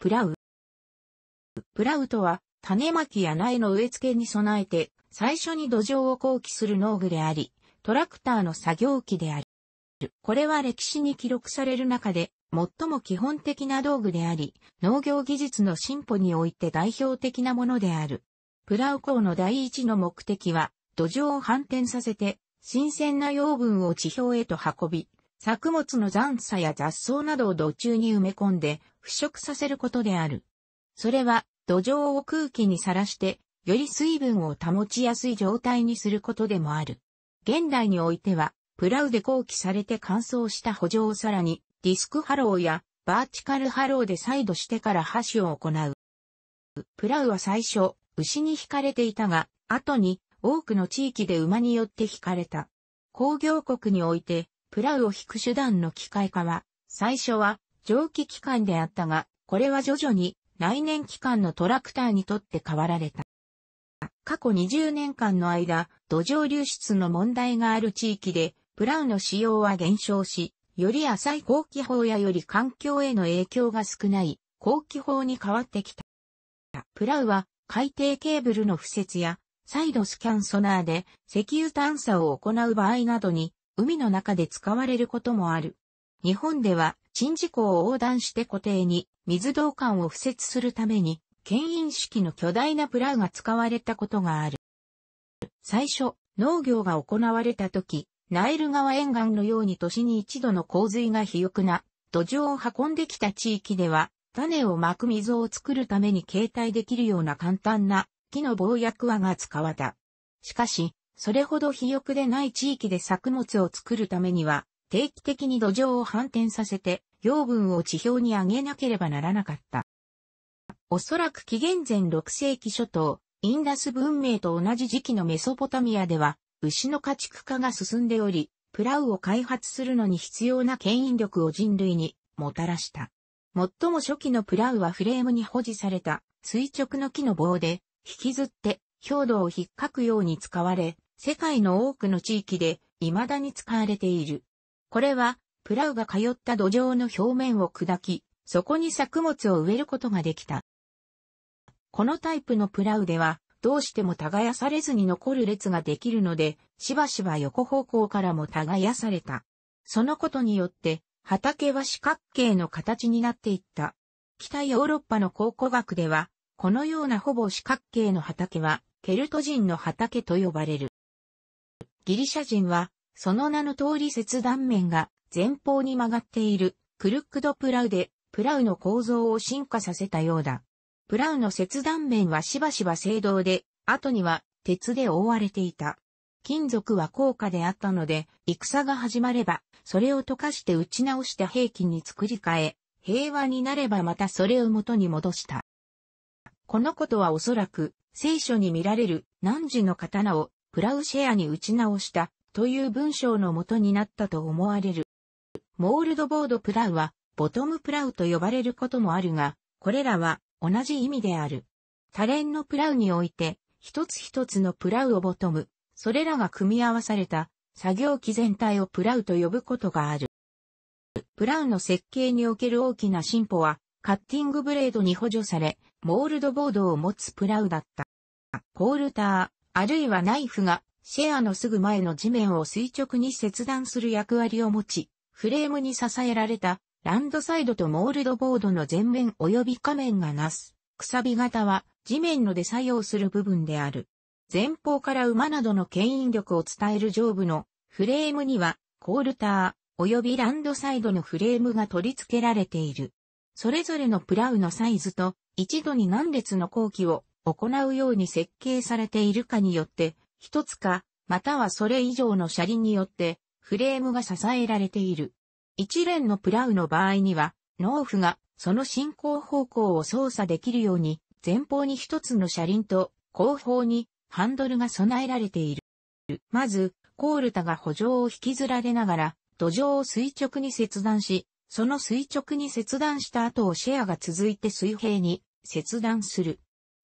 プラウ。プラウとは、種まきや苗の植え付けに備えて、最初に土壌を放棄する農具であり、トラクターの作業機である。これは歴史に記録される中で、最も基本的な道具であり、農業技術の進歩において代表的なものである。プラウ工の第一の目的は、土壌を反転させて、新鮮な養分を地表へと運び、作物の残差や雑草などを土中に埋め込んで、腐食させることである。それは土壌を空気にさらして、より水分を保ちやすい状態にすることでもある。現代においては、プラウで後期されて乾燥した補助をさらに、ディスクハローやバーチカルハローで再度してから箸を行う。プラウは最初、牛に惹かれていたが、後に多くの地域で馬によって惹かれた。工業国において、プラウを引く手段の機械化は、最初は蒸気機関であったが、これは徐々に来年期間のトラクターにとって変わられた。過去20年間の間、土壌流出の問題がある地域で、プラウの使用は減少し、より浅い後期法やより環境への影響が少ない後期法に変わってきた。プラウは海底ケーブルの敷設やサイドスキャンソナーで石油探査を行う場合などに海の中で使われることもある。日本では宍事項を横断して固定に水道管を敷設するために、牽引式の巨大なプラウが使われたことがある。最初、農業が行われた時、ナイル川沿岸のように年に一度の洪水が肥沃な土壌を運んできた地域では、種をまく溝を作るために携帯できるような簡単な木の防薬輪が使われた。しかし、それほど肥沃でない地域で作物を作るためには、定期的に土壌を反転させて、養分を地表に上げなければならなかった。おそらく紀元前6世紀初頭、インダス文明と同じ時期のメソポタミアでは、牛の家畜化が進んでおり、プラウを開発するのに必要な牽引力を人類にもたらした。最も初期のプラウはフレームに保持された垂直の木の棒で引きずって表土を引っかくように使われ、世界の多くの地域で未だに使われている。これは、プラウが通った土壌の表面を砕き、そこに作物を植えることができた。このタイプのプラウでは、どうしても耕されずに残る列ができるので、しばしば横方向からも耕された。そのことによって、畑は四角形の形になっていった。北ヨーロッパの考古学では、このようなほぼ四角形の畑は、ケルト人の畑と呼ばれる。ギリシャ人は、その名の通り切断面が前方に曲がっているクルックドプラウでプラウの構造を進化させたようだ。プラウの切断面はしばしば青銅で、後には鉄で覆われていた。金属は高価であったので、戦が始まれば、それを溶かして打ち直した兵器に作り変え、平和になればまたそれを元に戻した。このことはおそらく、聖書に見られる何時の刀をプラウシェアに打ち直したという文章の元になったと思われる。モールドボードプラウは、ボトムプラウと呼ばれることもあるが、これらは同じ意味である。多連のプラウにおいて、一つ一つのプラウをボトム、それらが組み合わされた作業機全体をプラウと呼ぶことがある。プラウの設計における大きな進歩は、カッティングブレードに補助され、モールドボードを持つプラウだった。コールター、あるいはナイフがシェアのすぐ前の地面を垂直に切断する役割を持ち、フレームに支えられたランドサイドとモールドボードの前面及び下面がなす。くさび型は地面ので作用する部分である。前方から馬などの牽引力を伝える上部のフレームにはコールター及びランドサイドのフレームが取り付けられている。それぞれのプラウのサイズと一度に何列の工期を行うように設計されているかによって一つか、またはそれ以上の車輪によって、フレームが支えられている。一連のプラウの場合には、農夫がその進行方向を操作できるように、前方に一つの車輪と後方にハンドルが備えられている。まず、コールタが補助を引きずられながら、土壌を垂直に切断し、その垂直に切断した後をシェアが続いて水平に切断する。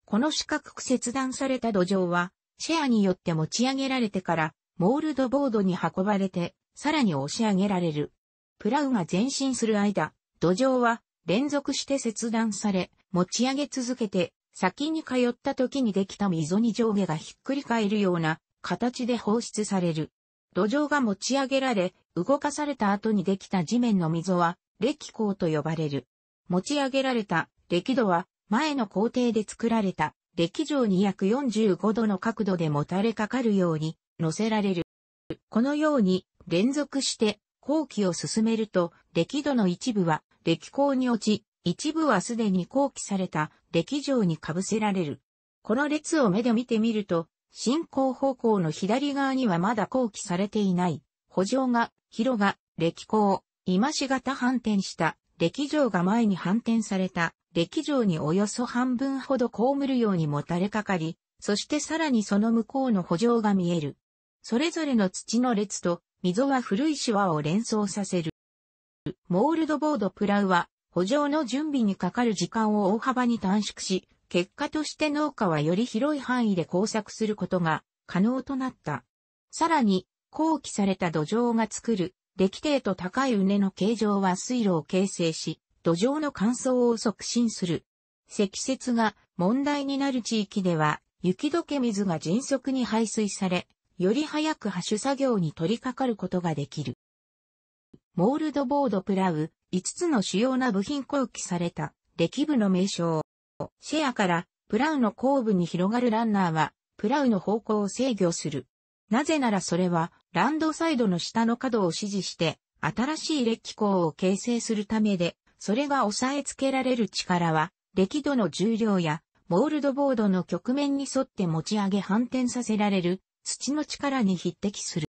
この四角く切断された土壌は、シェアによって持ち上げられてから、モールドボードに運ばれて、さらに押し上げられる。プラウが前進する間、土壌は連続して切断され、持ち上げ続けて、先に通った時にできた溝に上下がひっくり返るような形で放出される。土壌が持ち上げられ、動かされた後にできた地面の溝は、歴光と呼ばれる。持ち上げられた歴度は、前の工程で作られた歴上に約45度の角度でもたれかかるように乗せられる。このように連続して後期を進めると、歴度の一部は歴行に落ち、一部はすでに後期された歴上に被せられる。この列を目で見てみると、進行方向の左側にはまだ後期されていない、補助が、広が、歴行、今しがた反転した歴城が前に反転された、歴城におよそ半分ほど被るようにもたれかかり、そしてさらにその向こうの補助が見える。それぞれの土の列と、溝は古いシワを連想させる。モールドボードプラウは、補助の準備にかかる時間を大幅に短縮し、結果として農家はより広い範囲で工作することが可能となった。さらに、後期された土壌が作る歴程と高い畝の形状は水路を形成し、土壌の乾燥を促進する。積雪が問題になる地域では、雪解け水が迅速に排水され、より早く発種作業に取り掛かることができる。モールドボードプラウ、5つの主要な部品後期された、歴部の名称。シェアから、プラウの後部に広がるランナーは、プラウの方向を制御する。なぜならそれは、ランドサイドの下の角を指示して、新しい列機構を形成するためで、それが押さえつけられる力は、歴度の重量や、モールドボードの局面に沿って持ち上げ反転させられる、土の力に匹敵する。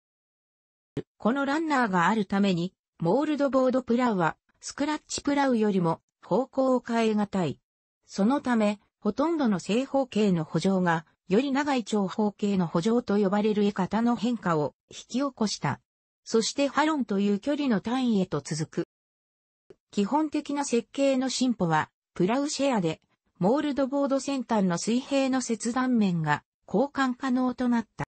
このランナーがあるために、モールドボードプラウは、スクラッチプラウよりも方向を変えがたい。そのため、ほとんどの正方形の補助がより長い長方形の補助と呼ばれる絵型の変化を引き起こした。そしてハロンという距離の単位へと続く。基本的な設計の進歩は、プラウシェアで、モールドボード先端の水平の切断面が交換可能となった。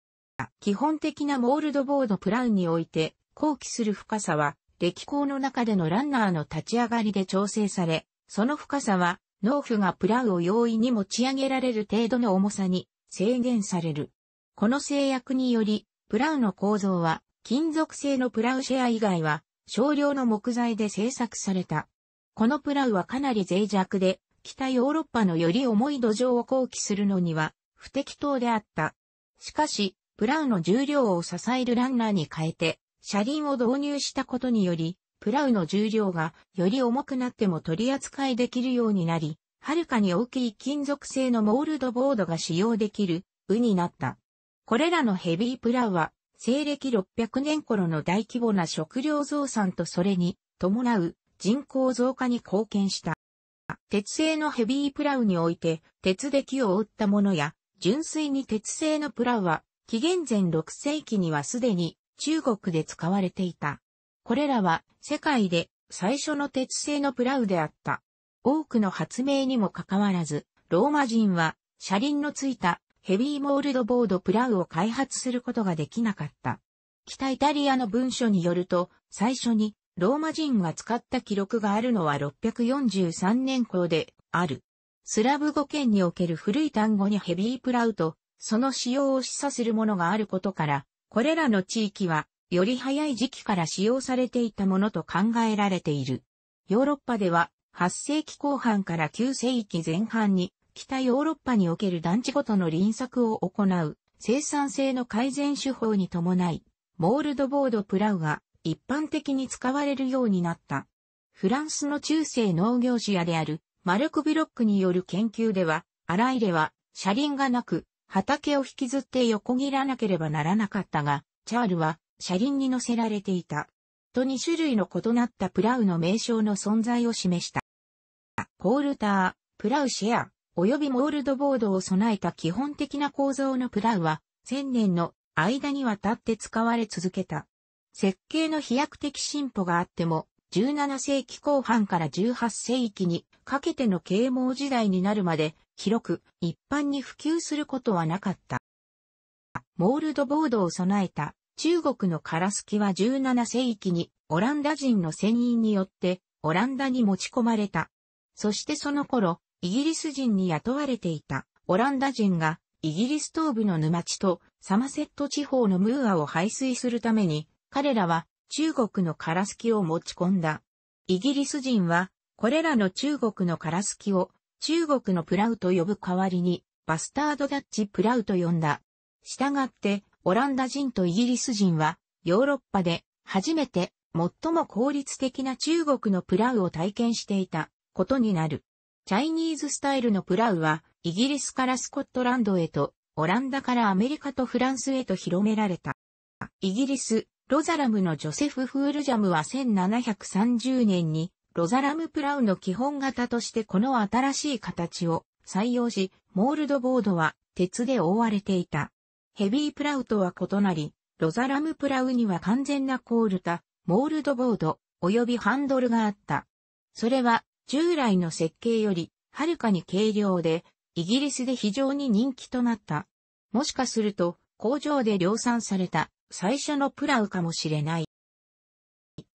基本的なモールドボードプラウにおいて、後期する深さは、歴行の中でのランナーの立ち上がりで調整され、その深さは、農夫がプラウを容易に持ち上げられる程度の重さに制限される。この制約により、プラウの構造は、金属製のプラウシェア以外は、少量の木材で製作された。このプラウはかなり脆弱で、北ヨーロッパのより重い土壌を後期するのには、不適当であった。しかし、プラウの重量を支えるランナーに変えて、車輪を導入したことにより、プラウの重量がより重くなっても取り扱いできるようになり、はるかに大きい金属製のモールドボードが使用できる部になった。これらのヘビープラウは、西暦600年頃の大規模な食料増産とそれに伴う人口増加に貢献した。鉄製のヘビープラウにおいて、鉄で木を覆ったものや、純粋に鉄製のプラウは、紀元前6世紀にはすでに中国で使われていた。これらは世界で最初の鉄製のプラウであった。多くの発明にもかかわらず、ローマ人は車輪のついたヘビーモールドボードプラウを開発することができなかった。北イタリアの文書によると、最初にローマ人が使った記録があるのは643年頃である。スラブ語圏における古い単語にヘビープラウと、その使用を示唆するものがあることから、これらの地域は、より早い時期から使用されていたものと考えられている。ヨーロッパでは、8世紀後半から9世紀前半に、北ヨーロッパにおける団地ごとの輪作を行う、生産性の改善手法に伴い、モールドボードプラウが一般的に使われるようになった。フランスの中世農業主屋であるマルク・ブロックによる研究では、ラ入れは車輪がなく畑を引きずって横切らなければならなかったが、チャールは車輪に乗せられていた。と2種類の異なったプラウの名称の存在を示した。コールター、プラウシェア、及びモールドボードを備えた基本的な構造のプラウは、千年の間にわたって使われ続けた。設計の飛躍的進歩があっても、17世紀後半から18世紀にかけての啓蒙時代になるまで広く一般に普及することはなかった。モールドボードを備えた中国のカラスキは17世紀にオランダ人の船員によってオランダに持ち込まれた。そしてその頃、イギリス人に雇われていたオランダ人がイギリス東部の沼地とサマセット地方のムーアを排水するために彼らは中国のカラスキを持ち込んだ。イギリス人はこれらの中国のカラスキを中国のプラウと呼ぶ代わりにバスタードダッチプラウと呼んだ。したがってオランダ人とイギリス人は、ヨーロッパで初めて最も効率的な中国のプラウを体験していたことになる。チャイニーズスタイルのプラウは、イギリスからスコットランドへと、オランダからアメリカとフランスへと広められた。イギリス、ロザラムのジョセフ・フールジャムは1730年に、ロザラムプラウの基本型としてこの新しい形を採用し、モールドボードは鉄で覆われていた。ヘビープラウとは異なり、ロザラムプラウには完全なコールタ、モールドボード、及びハンドルがあった。それは、従来の設計より、はるかに軽量で、イギリスで非常に人気となった。もしかすると、工場で量産された、最初のプラウかもしれない。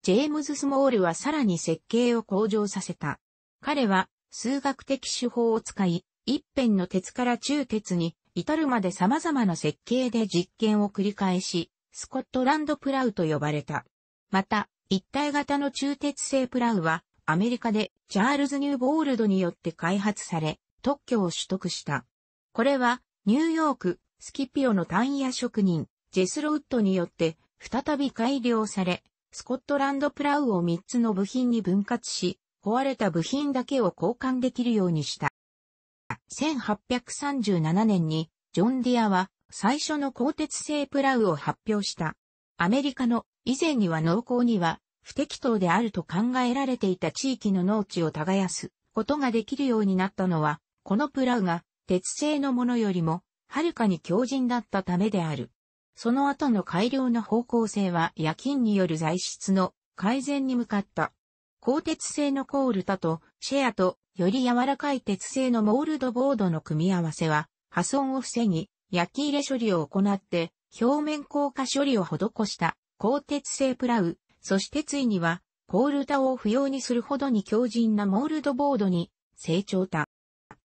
ジェームズ・スモールはさらに設計を向上させた。彼は、数学的手法を使い、一辺の鉄から中鉄に至るまで様々な設計で実験を繰り返し、スコットランドプラウと呼ばれた。また、一体型の中鉄製プラウは、アメリカでチャールズ・ニューボールドによって開発され、特許を取得した。これは、ニューヨーク、スキピオのタ野ヤ職人、ジェスロウッドによって、再び改良され、スコットランドプラウを3つの部品に分割し、壊れた部品だけを交換できるようにした。1837年にジョン・ディアは最初の鋼鉄製プラウを発表した。アメリカの以前には農耕には不適当であると考えられていた地域の農地を耕すことができるようになったのは、このプラウが鉄製のものよりもはるかに強靭だったためである。その後の改良の方向性は夜勤による材質の改善に向かった。鋼鉄製のコールタとシェアとより柔らかい鉄製のモールドボードの組み合わせは、破損を防ぎ、焼き入れ処理を行って、表面硬化処理を施した鋼鉄製プラウ、そしてついには、コールタを不要にするほどに強靭なモールドボードに成長た。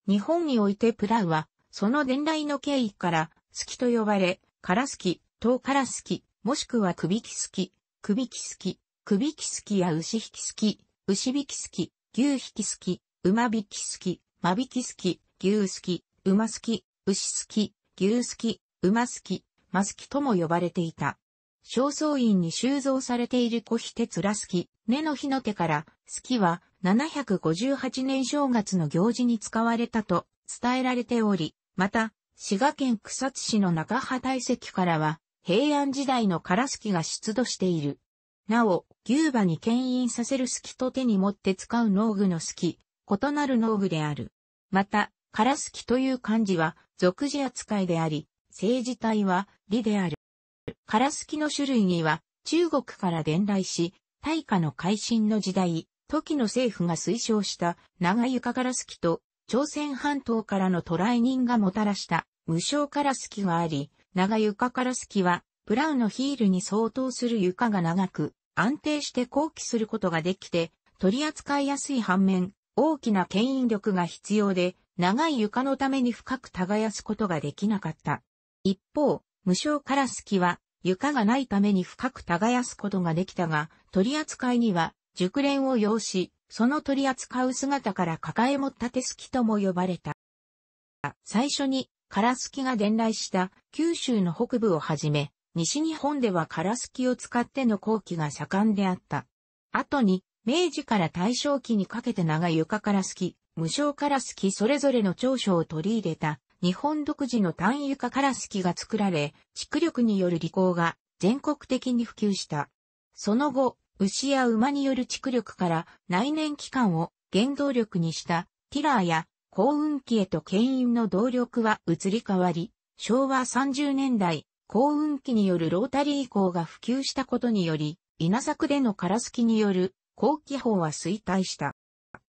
日本においてプラウは、その伝来の経緯から、好きと呼ばれ、カラスキ、トウカラスキ、もしくはクビキスキ、クビキスキ、クビキスキや牛引きスキ、牛引きスキ、牛引きスキ、馬引き好き、間引き好き、牛好き、馬好き、牛好き、牛好き、馬好き、馬好きとも呼ばれていた。正倉院に収蔵されている古碑鉄らすき、根の日の手から、すきは758年正月の行事に使われたと伝えられており、また、滋賀県草津市の中葉大石からは、平安時代の唐すきが出土している。なお、牛馬に牽引させるすきと手に持って使う農具のすき、異なる農具である。また、カラスキという漢字は、俗字扱いであり、政治体は、理である。カラスキの種類には、中国から伝来し、大化の改新の時代、時の政府が推奨した長床ガラスキと朝鮮半島からの渡来人がもたらした無償ガラスキがあり、長床ガラスキはプラウのヒールに相当する床が長く安定して後期することができて取り扱いやすい反面大きな牽引力が必要で、長い床のために深く耕すことができなかった。一方、無償カラスキは床がないために深く耕すことができたが、取り扱いには熟練を要し、その取り扱う姿から抱えもった手すきとも呼ばれた。最初にカラスキが伝来した九州の北部をはじめ、西日本ではカラスキを使っての工期が盛んであった。後に明治から大正期にかけて長床から好き、無償から好きそれぞれの長所を取り入れた、日本独自の単床から好きが作られ、蓄力による利口が全国的に普及した。その後、牛や馬による蓄力から内燃機関を原動力にしたティラーや幸運期へと牽引の動力は移り変わり、昭和30年代、幸運期によるロータリー移行が普及したことにより、稲作でのカラスキによる後期法は衰退した。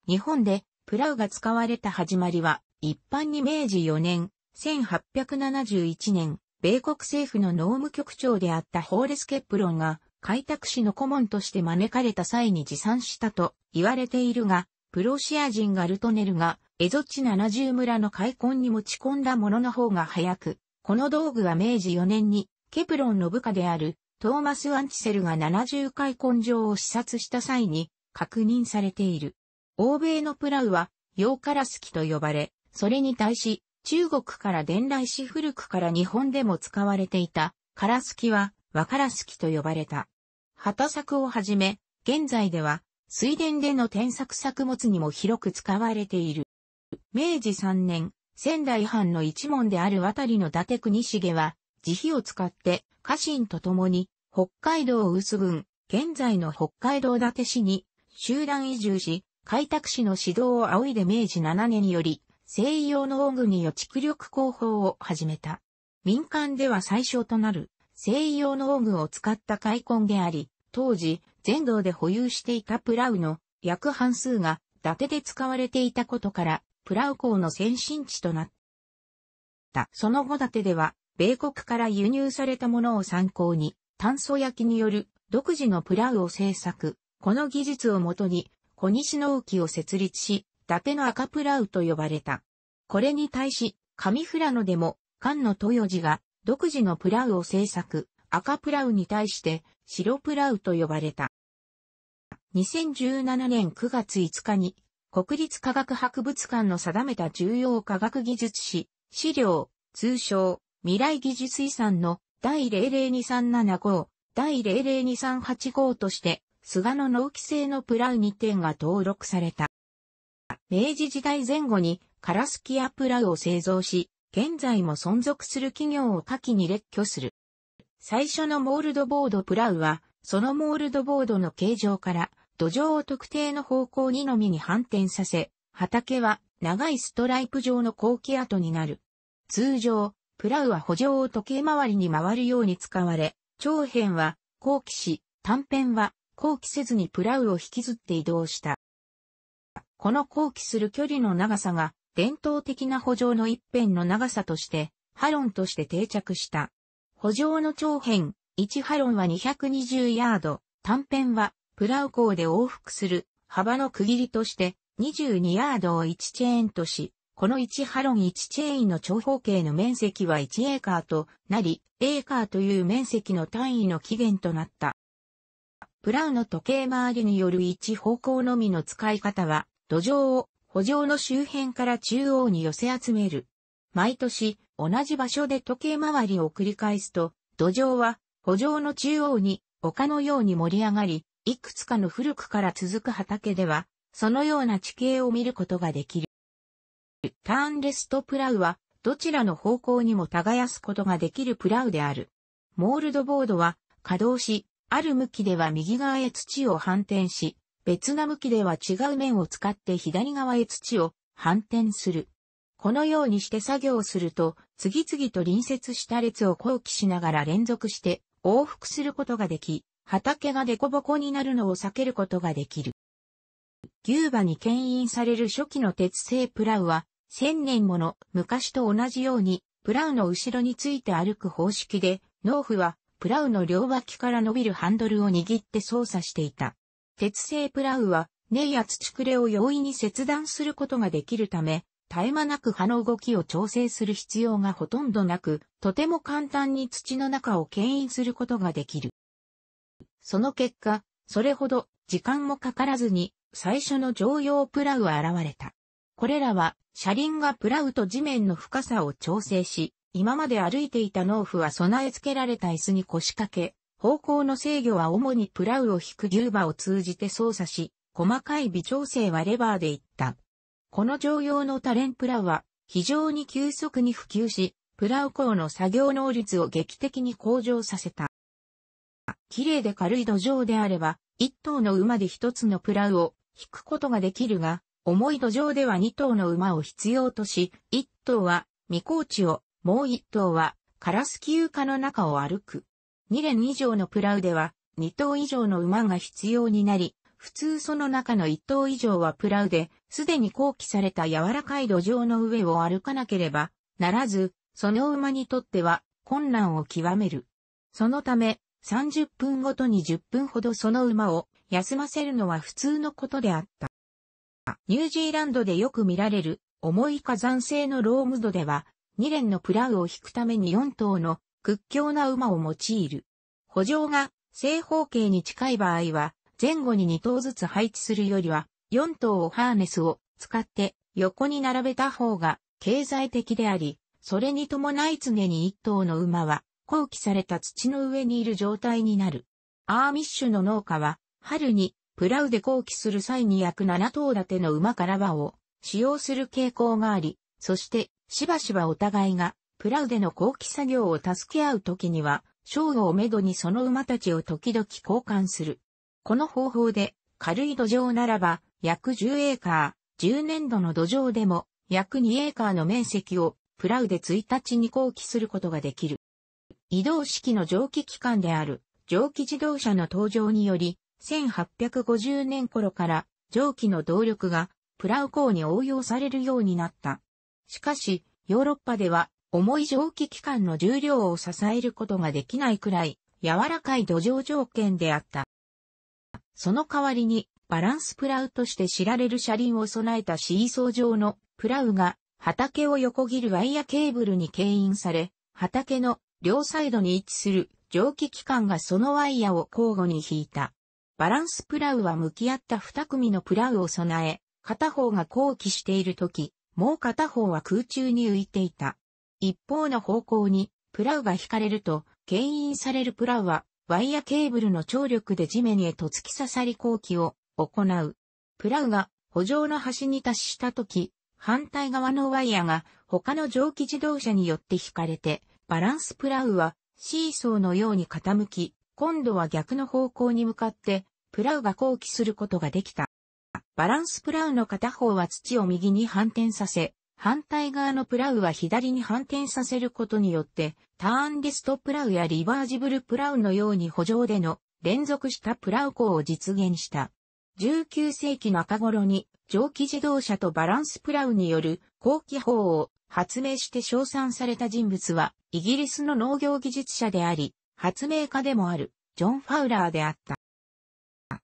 日本でプラウが使われた始まりは、一般に明治4年、1871年、米国政府の農務局長であったホーレス・ケプロンが、開拓士の顧問として招かれた際に持参したと言われているが、プロシア人ガルトネルが、エゾチ70村の開墾に持ち込んだものの方が早く、この道具は明治4年に、ケプロンの部下であるトーマス・アンチセルが70回根性を視察した際に確認されている。欧米のプラウは、洋カラスキと呼ばれ、それに対し、中国から伝来し古くから日本でも使われていた、カラスキは、和カラスキと呼ばれた。畑作をはじめ、現在では、水田での添削作物にも広く使われている。明治3年、仙台藩の一門である渡りの伊達国重は、慈悲を使って家臣と共に北海道薄郡、現在の北海道伊達市に集団移住し、開拓市の指導を仰いで明治7年より西洋の王国よ蓄力工法を始めた。民間では最小となる西洋の大具を使った開墾であり、当時全道で保有していたプラウの約半数が伊達で使われていたことから、プラウ港の先進地となった。その後伊達では、米国から輸入されたものを参考に、炭素焼きによる独自のプラウを製作。この技術をもとに、小西農機を設立し、伊達の赤プラウと呼ばれた。これに対し、上富良野でも、菅野豊治が独自のプラウを製作、赤プラウに対して白プラウと呼ばれた。2017年9月5日に、国立科学博物館の定めた重要科学技術史、資料、通称、未来技術遺産の第002375第002385として、菅野農機製のプラウ2点が登録された。明治時代前後にカラスキアプラウを製造し、現在も存続する企業を下記に列挙する。最初のモールドボードプラウは、そのモールドボードの形状から、土壌を特定の方向にのみに反転させ、畑は長いストライプ状の後期跡になる。通常、プラウは補助を時計回りに回るように使われ、長編は後期し、短編は後期せずにプラウを引きずって移動した。この後期する距離の長さが伝統的な補助の一辺の長さとして、ハロンとして定着した。補助の長編、1ハロンは220ヤード、短編はプラウ港で往復する幅の区切りとして22ヤードを1チェーンとし、この1ハロン1チェーンの長方形の面積は1エーカーとなり、エーカーという面積の単位の起源となった。プラウの時計回りによる一方向のみの使い方は、土壌を補助の周辺から中央に寄せ集める。毎年、同じ場所で時計回りを繰り返すと、土壌は補助の中央に丘のように盛り上がり、いくつかの古くから続く畑では、そのような地形を見ることができる。ターンレストプラウは、どちらの方向にも耕すことができるプラウである。モールドボードは、稼働し、ある向きでは右側へ土を反転し、別な向きでは違う面を使って左側へ土を反転する。このようにして作業をすると、次々と隣接した列を後期しながら連続して往復することができ、畑がデコボコになるのを避けることができる。牛馬に牽引される初期の鉄製プラウは、千年もの昔と同じように、プラウの後ろについて歩く方式で、農夫はプラウの両脇から伸びるハンドルを握って操作していた。鉄製プラウは、根や土くれを容易に切断することができるため、絶え間なく葉の動きを調整する必要がほとんどなく、とても簡単に土の中を牽引することができる。その結果、それほど時間もかからずに最初の常用プラウは現れた。これらは車輪がプラウと地面の深さを調整し、今まで歩いていた農夫は備え付けられた椅子に腰掛け、方向の制御は主にプラウを引く牛馬を通じて操作し、細かい微調整はレバーでいった。この常用のタレンプラウは非常に急速に普及し、プラウ港の作業能率を劇的に向上させた。綺麗で軽い土壌であれば、一頭の馬で一つのプラウを引くことができるが、重い土壌では2頭の馬を必要とし、1頭は未高地を、もう1頭はカラスキ床の中を歩く。2連以上のプラウでは2頭以上の馬が必要になり、普通その中の1頭以上はプラウで、すでに後期された柔らかい土壌の上を歩かなければならず、その馬にとっては困難を極める。そのため、30分ごとに10分ほどその馬を休ませるのは普通のことであった。ニュージーランドでよく見られる、重い火山性のロームドでは、2連のプラウを引くために4頭の屈強な馬を用いる。補助が正方形に近い場合は、前後に2頭ずつ配置するよりは、4頭をハーネスを使って横に並べた方が経済的であり、それに伴い常に1頭の馬は、放棄された土の上にいる状態になる。アーミッシュの農家は、春にプラウで後期する際に約7頭立ての馬から馬を使用する傾向があり、そしてしばしばお互いがプラウでの後期作業を助け合う時には、正午をめどにその馬たちを時々交換する。この方法で軽い土壌ならば約10エーカー、10年度の土壌でも約2エーカーの面積をプラウで1日に後期することができる。移動式の蒸気機関である蒸気自動車の登場により1850年頃から蒸気の動力がプラウ港に応用されるようになった。しかし、ヨーロッパでは重い蒸気機関の重量を支えることができないくらい柔らかい土壌条件であった。その代わりにバランスプラウとして知られる車輪を備えたシーソー状のプラウが畑を横切るワイヤケーブルに牽引され、畑の両サイドに位置する蒸気機関がそのワイヤを交互に引いた。バランスプラウは向き合った二組のプラウを備え、片方が後期しているとき、もう片方は空中に浮いていた。一方の方向にプラウが引かれると、牽引されるプラウはワイヤケーブルの張力で地面へと突き刺さり後期を行う。プラウが補助の端に達したとき、反対側のワイヤーが他の蒸気自動車によって引かれて、バランスプラウはシーソーのように傾き、今度は逆の方向に向かってプラウが後期することができた。バランスプラウの片方は土を右に反転させ、反対側のプラウは左に反転させることによって、ターンィストプラウやリバージブルプラウのように補助での連続したプラウ港を実現した。19世紀中頃に蒸気自動車とバランスプラウによる後期法を発明して称賛された人物はイギリスの農業技術者であり、発明家でもあるジョン・ファウラーであった。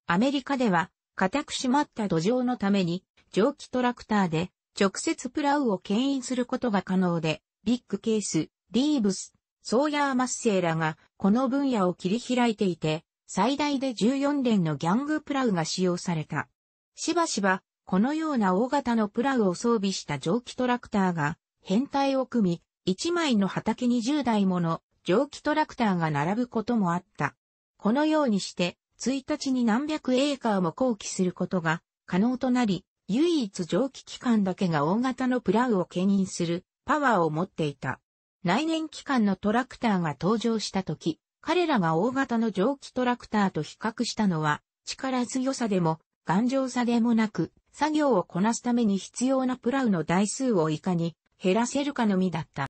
アメリカでは、固く締まった土壌のために、蒸気トラクターで、直接プラウを牽引することが可能で、ビッグケース、リーブス、ソーヤー・マッセーらが、この分野を切り開いていて、最大で14連のギャングプラウが使用された。しばしば、このような大型のプラウを装備した蒸気トラクターが、編隊を組み、1枚の畑に10台もの蒸気トラクターが並ぶこともあった。このようにして、1日に何百エーカーも後期することが可能となり、唯一蒸気機関だけが大型のプラウを牽引するパワーを持っていた。内燃機関のトラクターが登場した時、彼らが大型の蒸気トラクターと比較したのは、力強さでも、頑丈さでもなく、作業をこなすために必要なプラウの台数をいかに減らせるかのみだった。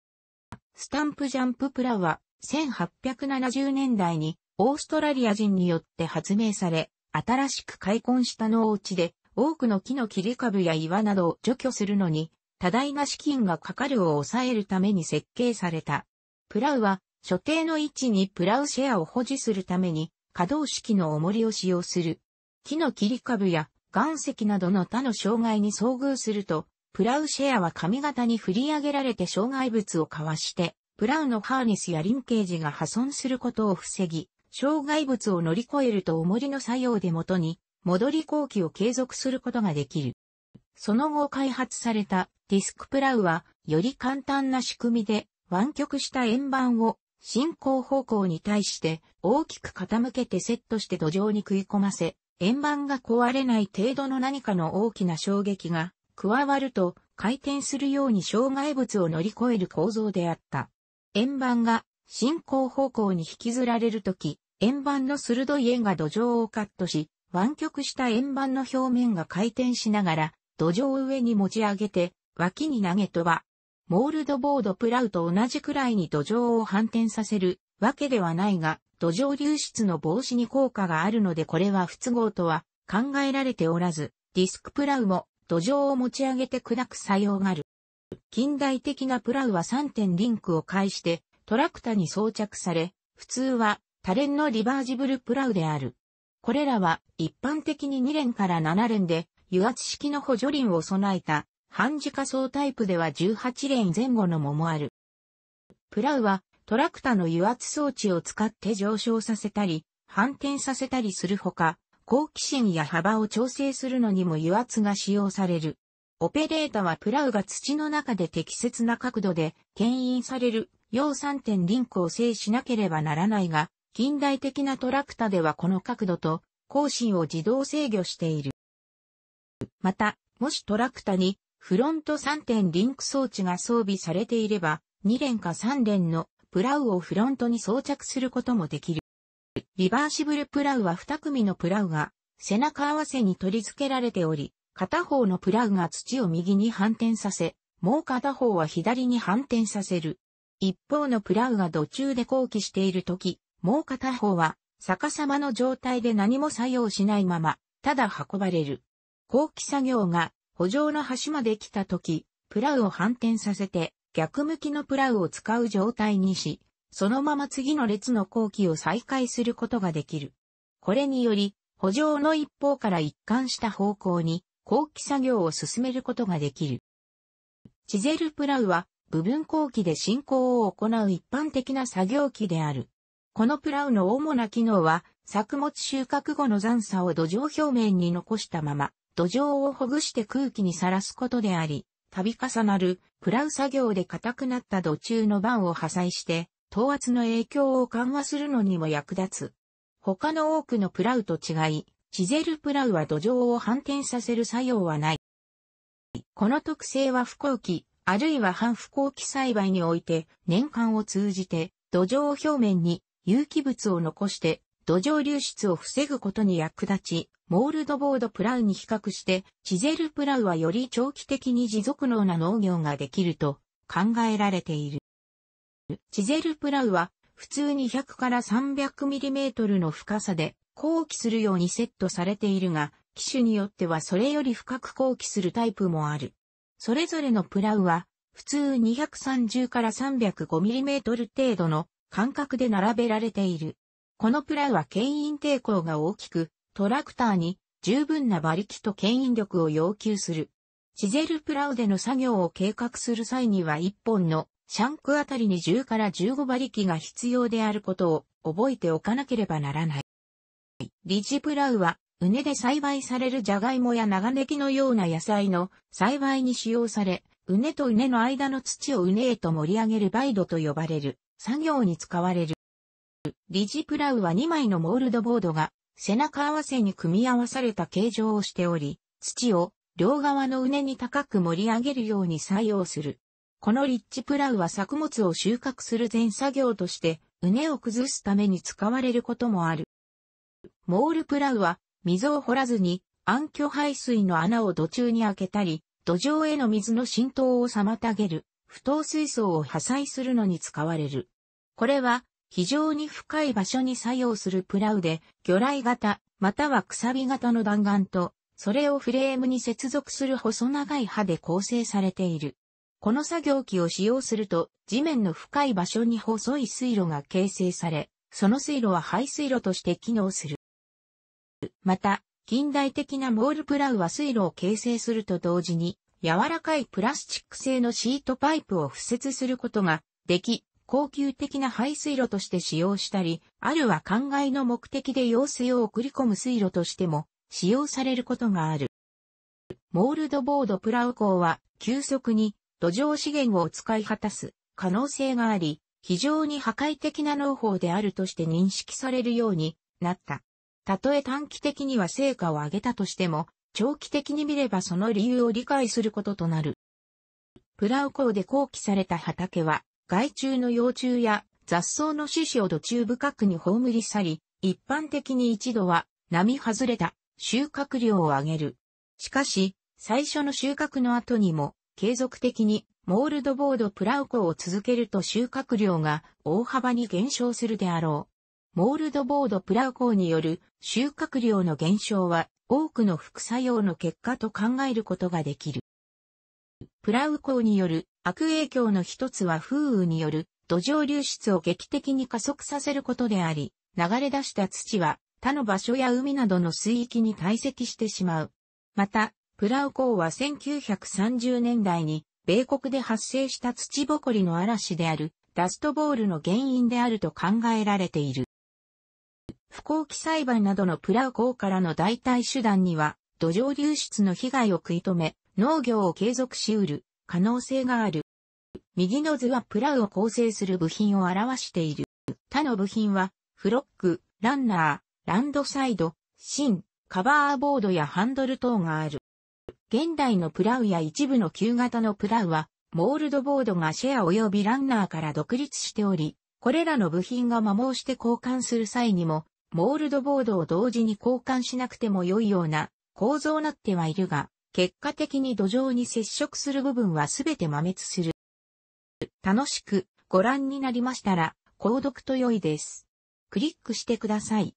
スタンプジャンププラは1870年代にオーストラリア人によって発明され、新しく開墾した農地で、多くの木の切り株や岩などを除去するのに、多大な資金がかかるを抑えるために設計された。プラウは、所定の位置にプラウシェアを保持するために、可動式の重りを使用する。木の切り株や岩石などの他の障害に遭遇すると、プラウシェアは髪型に振り上げられて障害物をかわして、プラウのハーネスやリンケージが破損することを防ぎ、障害物を乗り越えると重りの作用で元に、戻り後期を継続することができる。その後開発されたディスクプラウは、より簡単な仕組みで、湾曲した円盤を進行方向に対して大きく傾けてセットして土壌に食い込ませ、円盤が壊れない程度の何かの大きな衝撃が加わると回転するように障害物を乗り越える構造であった。円盤が進行方向に引きずられるとき、円盤の鋭い円が土壌をカットし、湾曲した円盤の表面が回転しながら、土壌を上に持ち上げて、脇に投げ飛ば。モールドボードプラウと同じくらいに土壌を反転させるわけではないが、土壌流出の防止に効果があるのでこれは不都合とは考えられておらず、ディスクプラウも土壌を持ち上げて砕く作用がある。近代的なプラウは3点リンクを介してトラクタに装着され、普通は多連のリバージブルプラウである。これらは一般的に2連から7連で油圧式の補助輪を備えた半自家装タイプでは18連前後のももある。プラウはトラクタの油圧装置を使って上昇させたり、反転させたりするほか、好奇心や幅を調整するのにも油圧が使用される。オペレータはプラウが土の中で適切な角度で牽引される要3点リンクを制しなければならないが、近代的なトラクタではこの角度と更新を自動制御している。また、もしトラクタにフロント3点リンク装置が装備されていれば、2連か3連のプラウをフロントに装着することもできる。リバーシブルプラウは2組のプラウが背中合わせに取り付けられており、片方のプラウが土を右に反転させ、もう片方は左に反転させる。一方のプラウが途中で後期している時、もう片方は逆さまの状態で何も作用しないまま、ただ運ばれる。後期作業が補助の端まで来た時、プラウを反転させて逆向きのプラウを使う状態にし、そのまま次の列の後期を再開することができる。これにより、補助の一方から一貫した方向に後期作業を進めることができる。チゼルプラウは部分後期で進行を行う一般的な作業機である。このプラウの主な機能は、作物収穫後の残差を土壌表面に残したまま、土壌をほぐして空気にさらすことであり、度重なるプラウ作業で硬くなった土中の板を破砕して、等圧の影響を緩和するのにも役立つ。他の多くのプラウと違い、チゼルプラウは土壌を反転させる作用はない。この特性は不幸期、あるいは反不幸期栽培において、年間を通じて、土壌表面に有機物を残して土壌流出を防ぐことに役立ち、モールドボードプラウに比較してチゼルプラウはより長期的に持続能な農業ができると考えられている。チゼルプラウは普通に100から 300mm の深さで後期するようにセットされているが、機種によってはそれより深く後期するタイプもある。それぞれのプラウは普通230から 305mm 程度の間隔で並べられている。このプラウは牽引抵抗が大きく、トラクターに十分な馬力と牽引力を要求する。チゼルプラウでの作業を計画する際には1本のシャンクあたりに10から15馬力が必要であることを覚えておかなければならない。リジプラウは、畝で栽培されるジャガイモや長ネギのような野菜の栽培に使用され、畝と畝の間の土を畝へと盛り上げるバイドと呼ばれる。作業に使われる。リジプラウは2枚のモールドボードが背中合わせに組み合わされた形状をしており、土を両側の畝に高く盛り上げるように採用する。このリッチプラウは作物を収穫する前作業として、畝を崩すために使われることもある。モールプラウは、溝を掘らずに、暗渠排水の穴を土中に開けたり、土壌への水の浸透を妨げる不等水槽を破砕するのに使われる。これは非常に深い場所に作用するプラウで、魚雷型、またはくさび型の弾丸と、それをフレームに接続する細長い刃で構成されている。この作業機を使用すると、地面の深い場所に細い水路が形成され、その水路は排水路として機能する。また、近代的なモールプラウは水路を形成すると同時に、柔らかいプラスチック製のシートパイプを敷設することができ、高級的な排水路として使用したり、あるは灌漑の目的で用水を送り込む水路としても使用されることがある。モールドボードプラウーは急速に土壌資源を使い果たす可能性があり、非常に破壊的な農法であるとして認識されるようになった。たとえ短期的には成果を上げたとしても、長期的に見ればその理由を理解することとなる。プラウ港で放棄された畑は、害虫の幼虫や雑草の種子を土中深くに葬り去り、一般的に一度は、波外れた収穫量を上げる。しかし、最初の収穫の後にも、継続的にモールドボードプラウコを続けると収穫量が大幅に減少するであろう。モールドボードプラウコによる収穫量の減少は多くの副作用の結果と考えることができる。プラウコによる悪影響の一つは風雨による土壌流出を劇的に加速させることであり、流れ出した土は他の場所や海などの水域に堆積してしまう。また、プラウコは1930年代に米国で発生した土ぼこりの嵐であるダストボールの原因であると考えられている。不幸期裁判などのプラウ港からの代替手段には、土壌流出の被害を食い止め、農業を継続し得る可能性がある。右の図はプラウを構成する部品を表している。他の部品は、フロック、ランナー、ランドサイド、シン、カバーボードやハンドル等がある。現代のプラウや一部の旧型のプラウは、モールドボードがシェア及びランナーから独立しており、これらの部品が摩耗して交換する際にも、モールドボードを同時に交換しなくても良いような構造なってはいるが、結果的に土壌に接触する部分はすべて摩滅する。楽しくご覧になりましたら、購読と良いです。クリックしてください。